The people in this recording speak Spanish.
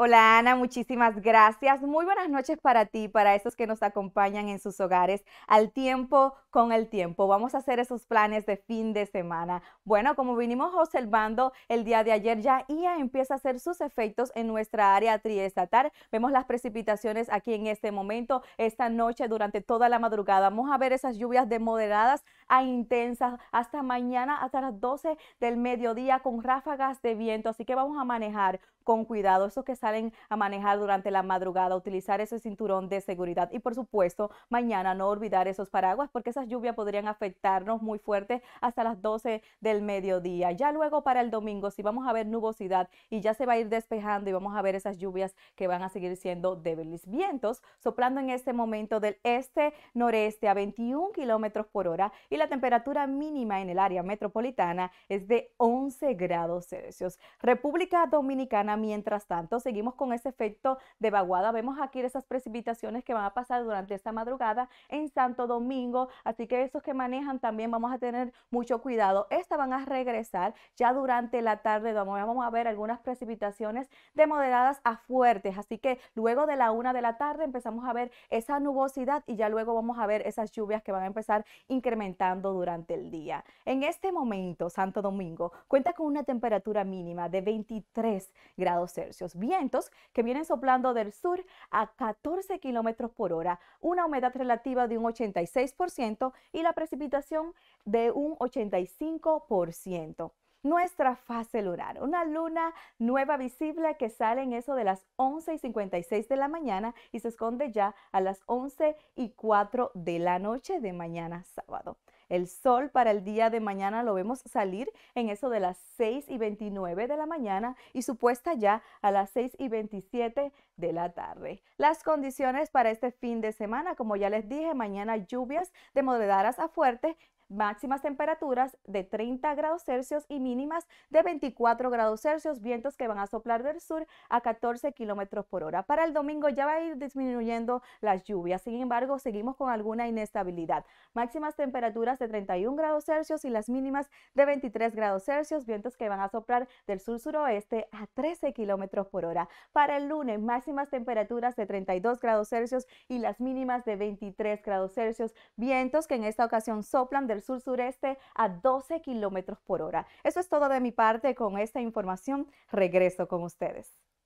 Hola Ana, muchísimas gracias. Muy buenas noches para ti, para esos que nos acompañan en sus hogares. Al tiempo con el tiempo. Vamos a hacer esos planes de fin de semana. Bueno, como vinimos observando el día de ayer, ya IA empieza a hacer sus efectos en nuestra área triestatal. Vemos las precipitaciones aquí en este momento, esta noche, durante toda la madrugada. Vamos a ver esas lluvias de moderadas a intensas hasta mañana, hasta las 12 del mediodía, con ráfagas de viento. Así que vamos a manejar con cuidado. Eso que es a manejar durante la madrugada, utilizar ese cinturón de seguridad y por supuesto mañana no olvidar esos paraguas porque esas lluvias podrían afectarnos muy fuerte hasta las 12 del mediodía. Ya luego para el domingo sí vamos a ver nubosidad y ya se va a ir despejando y vamos a ver esas lluvias que van a seguir siendo débiles. Vientos soplando en este momento del este noreste a 21 kilómetros por hora y la temperatura mínima en el área metropolitana es de 11 grados Celsius. República Dominicana, mientras tanto, se seguimos con ese efecto de vaguada. Vemos aquí esas precipitaciones que van a pasar durante esta madrugada en Santo Domingo, así que esos que manejan también vamos a tener mucho cuidado. Estas van a regresar ya durante la tarde, vamos a ver algunas precipitaciones de moderadas a fuertes, así que luego de la una de la tarde empezamos a ver esa nubosidad y ya luego vamos a ver esas lluvias que van a empezar incrementando durante el día. En este momento, Santo Domingo cuenta con una temperatura mínima de 23 grados Celsius, bien que vienen soplando del sur a 14 kilómetros por hora, una humedad relativa de un 86% y la precipitación de un 85% nuestra fase lunar, una luna nueva visible que sale en eso de las 11 56 de la mañana y se esconde ya a las 11 y 4 de la noche de mañana sábado. El sol para el día de mañana lo vemos salir en eso de las 6 y 29 de la mañana y su puesta ya a las 6 y 27 de la tarde. Las condiciones para este fin de semana, como ya les dije, mañana lluvias de moderadas a fuertes máximas temperaturas de 30 grados Celsius y mínimas de 24 grados Celsius, vientos que van a soplar del sur a 14 kilómetros por hora. Para el domingo ya va a ir disminuyendo las lluvias, sin embargo, seguimos con alguna inestabilidad. Máximas temperaturas de 31 grados Celsius y las mínimas de 23 grados Celsius, vientos que van a soplar del sur-suroeste a 13 kilómetros por hora. Para el lunes, máximas temperaturas de 32 grados Celsius y las mínimas de 23 grados Celsius, vientos que en esta ocasión soplan del sur-sureste a 12 kilómetros por hora. Eso es todo de mi parte con esta información. Regreso con ustedes.